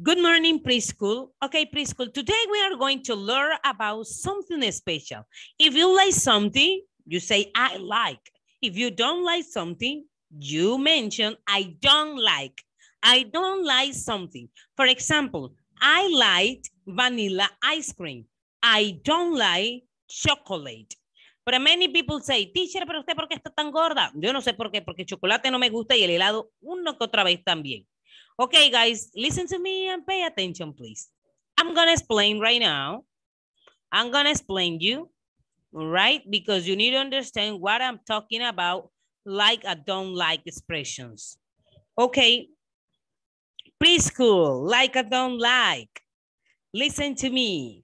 Good morning, preschool. Okay, preschool, today we are going to learn about something special. If you like something, you say, I like. If you don't like something, you mention, I don't like. I don't like something. For example, I like vanilla ice cream. I don't like chocolate. Pero many people say, teacher, pero usted, ¿por qué está tan gorda? Yo no sé por qué, porque chocolate no me gusta y el helado una que otra vez también. Okay, guys, listen to me and pay attention, please. I'm going to explain right now. I'm going to explain you, right? Because you need to understand what I'm talking about, like I don't like expressions. Okay, preschool, like I don't like. Listen to me.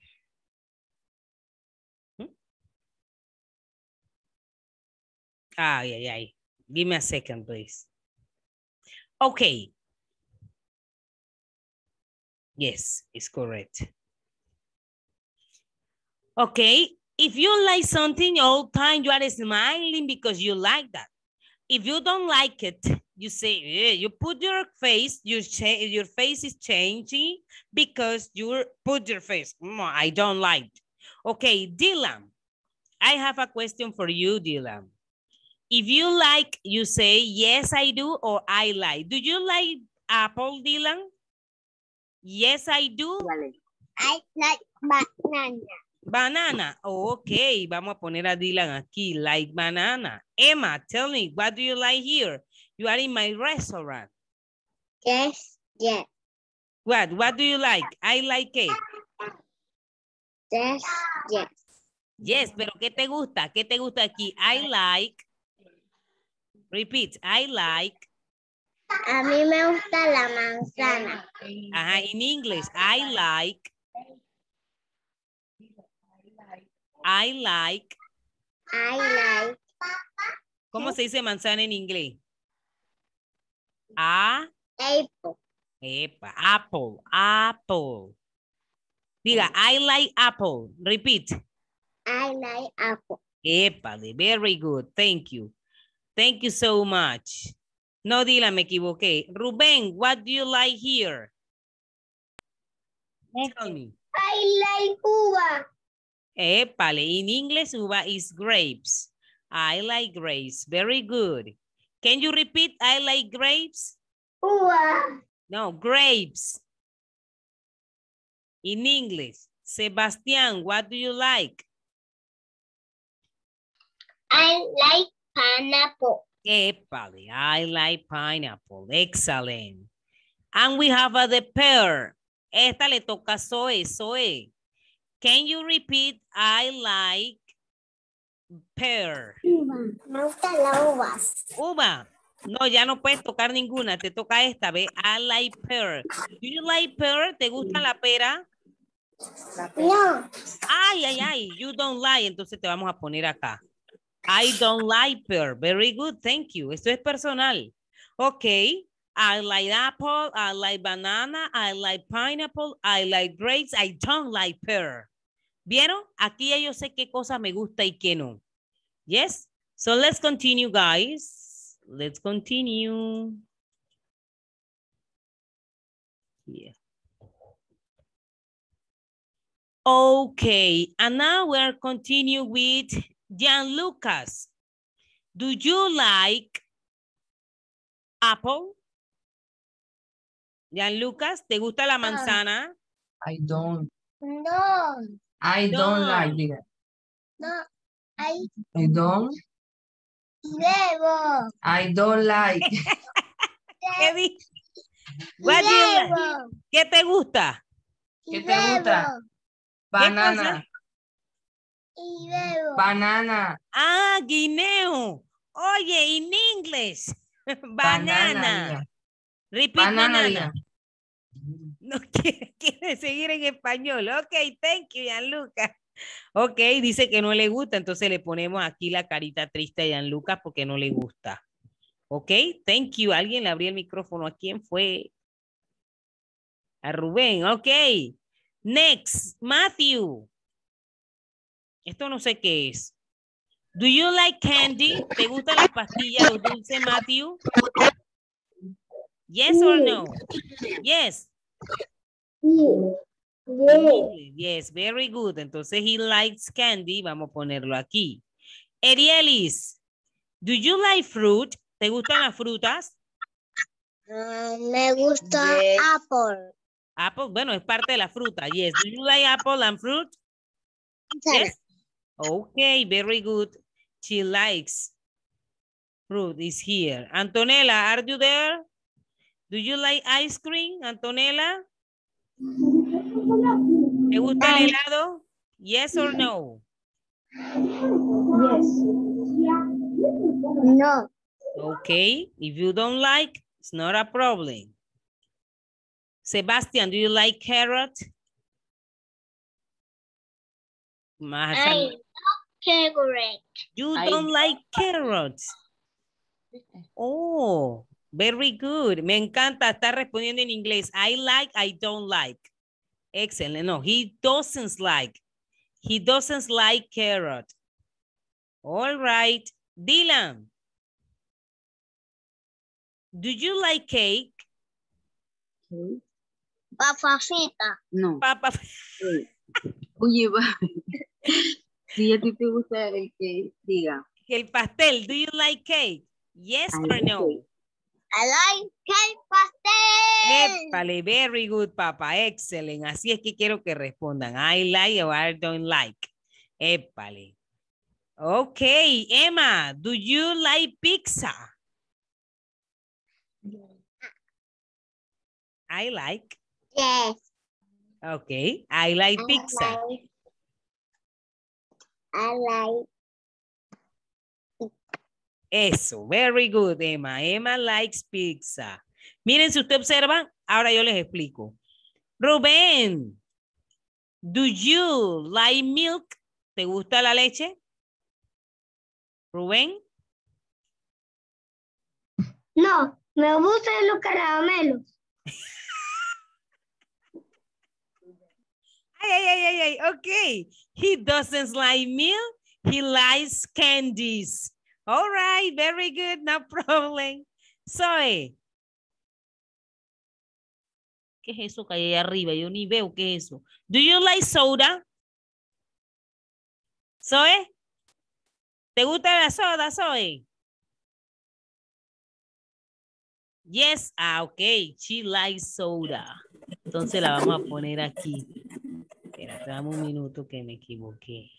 Ah, yeah, yeah. Give me a second, please. Okay, Yes, it's correct. Okay, if you like something all time, you are smiling because you like that. If you don't like it, you say, yeah, you put your face, you your face is changing because you put your face, mm, I don't like. Okay, Dylan, I have a question for you, Dylan. If you like, you say, yes, I do, or I like. Do you like apple, Dylan? Yes, I do. I like banana. Banana. ok, vamos a poner a Dylan aquí. Like banana. Emma, tell me, what do you like here? You are in my restaurant. Yes, yes. What? What do you like? I like cake. Yes, yes. Yes, pero ¿qué te gusta? ¿Qué te gusta aquí? I like. Repeat, I like. A mí me gusta la manzana. Ajá, en inglés. I like. I like. I like. ¿Cómo se dice manzana en inglés? A. Apple. apple, apple. Diga, I like apple. Repeat. I like apple. Epa, very good. Thank you. Thank you so much. No, Dila, me equivoqué. Rubén, what do you like here? Tell me. I like uva. Épale, in English, uva is grapes. I like grapes. Very good. Can you repeat, I like grapes? Uva. No, grapes. In English, Sebastián, what do you like? I like pineapple. Epale, I like pineapple. Excellent. And we have a the pear. Esta le toca Zoe. Zoe, can you repeat I like pear? Me gustan las uvas. Uva. No, ya no puedes tocar ninguna. Te toca esta, ve. I like pear. Do you like pear? ¿Te gusta la pera? No. Ay, ay, ay. You don't like. Entonces te vamos a poner acá. I don't like pear. Very good, thank you. Esto es personal. Okay. I like apple, I like banana, I like pineapple, I like grapes, I don't like pear. ¿Vieron? Aquí ya yo sé qué cosa me gusta y qué no. Yes? So let's continue, guys. Let's continue. Yeah. Okay, and now we're continue with Jan Lucas, do you like apple? Jan Lucas, ¿te gusta la ah. manzana? I don't. No. I don't, like it. No. I, I don't. I don't like. ¿Qué, What ¿Qué te gusta? ¿Qué te gusta? Banana. Y Banana. Ah, guineo. Oye, in inglés. Banana. Banana. Repeat banana. No quiere, quiere, seguir en español. Ok, thank you, Gianluca. Ok, dice que no le gusta, entonces le ponemos aquí la carita triste a Gianluca porque no le gusta. Ok, thank you. Alguien le abrió el micrófono. ¿A quién fue? A Rubén. Ok. Next, Matthew. Esto no sé qué es. Do you like candy? ¿Te gustan las pastillas o dulce, Matthew? Yes or no? Yes. Yes, very good. Entonces, he likes candy. Vamos a ponerlo aquí. Erielis, do you like fruit? ¿Te gustan las frutas? Mm, me gusta apple. Apple, bueno, es parte de la fruta. Yes. Do you like apple and fruit? Yes. Okay, very good. She likes fruit is here. Antonella, are you there? Do you like ice cream, Antonella? ¿Te gusta el ah. helado? Yes or no? Yes. No. Okay, if you don't like, it's not a problem. Sebastian, do you like carrot? I, You don't like carrots. Oh, very good. Me encanta estar respondiendo en inglés. I like, I don't like. Excelente. No, he doesn't like. He doesn't like carrot. All right. Dylan. Do you like cake? No. Papa. Si a te gusta el que diga. El pastel, do you like cake? Yes or no? I like cake pastel. Épale, very good, papá. Excellent. Así es que quiero que respondan. I like or I don't like. Épale. Ok, Emma, do you like pizza? I like. Yes. OK, I like pizza. I like. Eso, very good, Emma. Emma likes pizza. Miren, si usted observa, ahora yo les explico. Rubén, do you like milk? ¿Te gusta la leche? Rubén. No, me gusta los caramelos. ay, ay, ay, He doesn't like milk, he likes candies. All right, very good, no problem. Soy. ¿Qué es eso que hay ahí arriba? Yo ni veo qué es eso. Do you like soda? Soy. ¿Te gusta la soda, soy? Yes, ah, ok. She likes soda. Entonces la vamos a poner aquí. Dame un minuto que me equivoqué.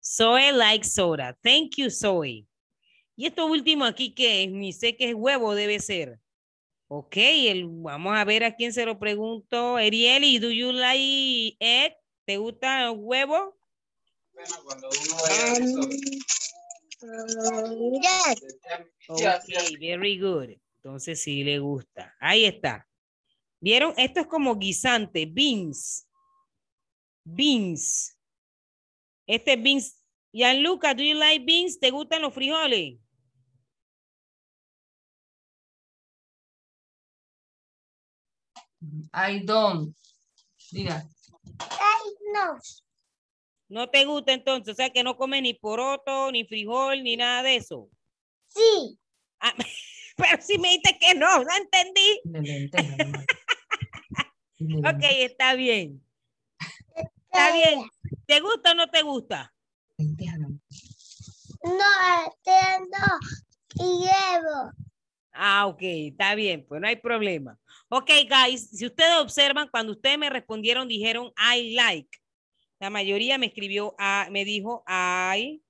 Soy like soda. Thank you, soy. Y esto último aquí que es, ni sé qué es huevo debe ser. Ok, vamos a ver a quién se lo pregunto. Ariel, ¿do you like egg? ¿Te gusta el huevo? Bueno, cuando uno um, um, Ok, very good. Entonces sí le gusta. Ahí está. ¿Vieron? Esto es como guisante, beans beans. Este es beans. Gianluca, do you like beans? ¿Te gustan los frijoles? I don't. Diga. I no. No te gusta entonces, o sea que no comes ni poroto, ni frijol, ni nada de eso. Sí. Ah, pero si me dijiste que no, no entendí. ok, está bien. Está bien. ¿Te gusta o no te gusta? Este, no, y llevo. Ah, ok, está bien, pues no hay problema. Ok, guys, si ustedes observan, cuando ustedes me respondieron, dijeron I like. La mayoría me escribió, me dijo I,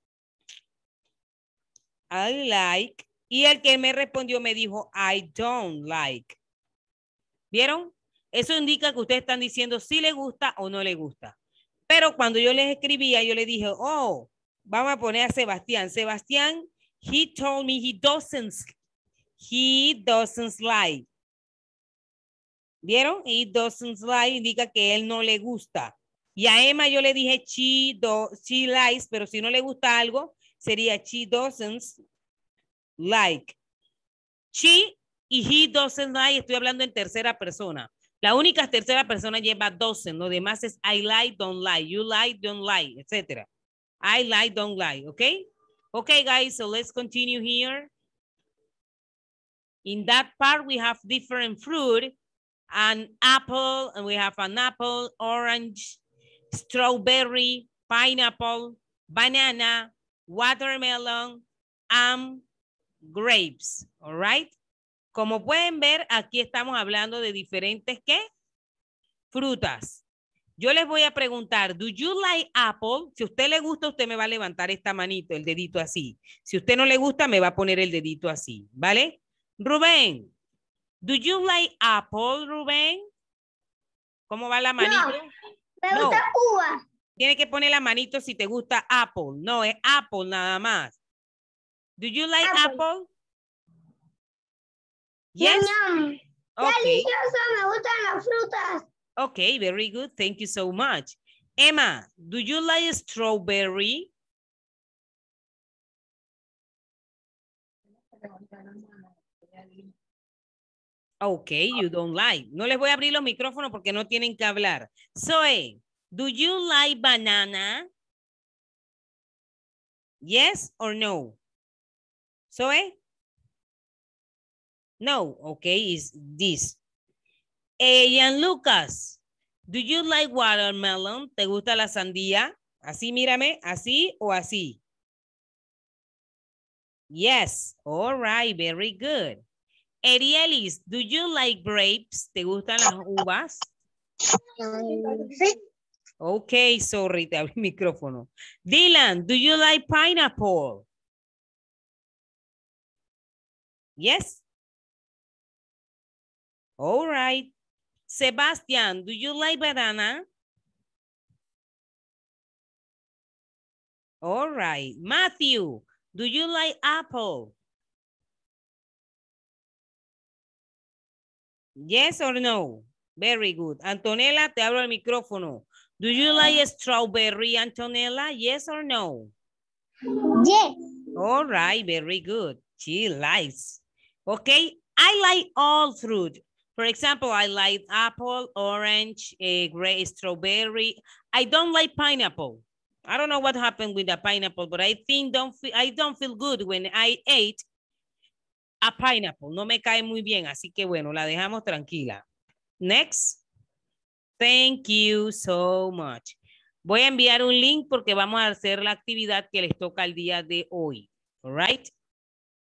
I like. Y el que me respondió me dijo I don't like. ¿Vieron? Eso indica que ustedes están diciendo si le gusta o no le gusta. Pero cuando yo les escribía, yo le dije, oh, vamos a poner a Sebastián. Sebastián, he told me he doesn't, he doesn't like. ¿Vieron? He doesn't like indica que él no le gusta. Y a Emma yo le dije she, she likes, pero si no le gusta algo, sería she doesn't like. She y he doesn't like, estoy hablando en tercera persona. La única tercera persona lleva 12, lo demás es I like, don't lie, you lie, don't lie, etc. I like, don't lie, okay? Okay, guys, so let's continue here. In that part, we have different fruit, an apple, and we have an apple, orange, strawberry, pineapple, banana, watermelon, and grapes, all right? Como pueden ver, aquí estamos hablando de diferentes qué? Frutas. Yo les voy a preguntar, ¿do you like apple? Si a usted le gusta, usted me va a levantar esta manito, el dedito así. Si a usted no le gusta, me va a poner el dedito así, ¿vale? Rubén, ¿do you like apple, Rubén? ¿Cómo va la manito? me gusta uva. Tiene que poner la manito si te gusta apple. No, es apple nada más. ¿Do you like apple? Yes. Delicioso, me gustan las frutas. Okay, very good. Thank you so much. Emma, do you like strawberry? Ok, you don't like. No les voy a abrir los micrófonos porque no tienen que hablar. Zoe, do you like banana? Yes or no? Zoe? No, okay, is this. Elian Lucas, do you like watermelon? ¿Te gusta la sandía? Así mírame, así o así. Yes, all right, very good. Erielis, do you like grapes? ¿Te gustan las uvas? Okay, Ok, sorry, te abrí el micrófono. Dylan, do you like pineapple? Yes. All right. Sebastian, do you like banana? All right. Matthew, do you like apple? Yes or no? Very good. Antonella, te abro el micrófono. Do you like strawberry, Antonella? Yes or no? Yes. All right, very good. She likes. Okay, I like all fruit. For example, I like apple, orange, a eh, gray, strawberry. I don't like pineapple. I don't know what happened with the pineapple, but I think don't I don't feel good when I ate a pineapple. No me cae muy bien, así que bueno, la dejamos tranquila. Next. Thank you so much. Voy a enviar un link porque vamos a hacer la actividad que les toca el día de hoy. All right?